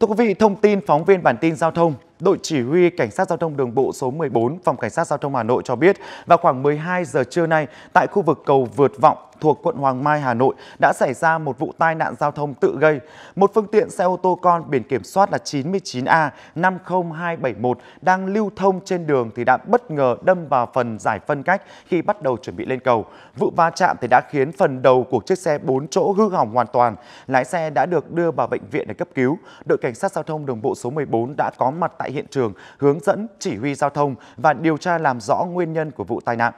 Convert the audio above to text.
Thưa quý vị, thông tin phóng viên bản tin giao thông Đội chỉ huy Cảnh sát Giao thông Đường bộ số 14, Phòng Cảnh sát Giao thông Hà Nội cho biết, vào khoảng 12 giờ trưa nay, tại khu vực cầu Vượt Vọng thuộc quận Hoàng Mai, Hà Nội đã xảy ra một vụ tai nạn giao thông tự gây. Một phương tiện xe ô tô con biển kiểm soát là 99A50271 đang lưu thông trên đường thì đã bất ngờ đâm vào phần giải phân cách khi bắt đầu chuẩn bị lên cầu. Vụ va chạm thì đã khiến phần đầu của chiếc xe 4 chỗ hư hỏng hoàn toàn. Lái xe đã được đưa vào bệnh viện để cấp cứu. Đội cảnh sát giao thông đường bộ số 14 đã có mặt tại tại hiện trường hướng dẫn chỉ huy giao thông và điều tra làm rõ nguyên nhân của vụ tai nạn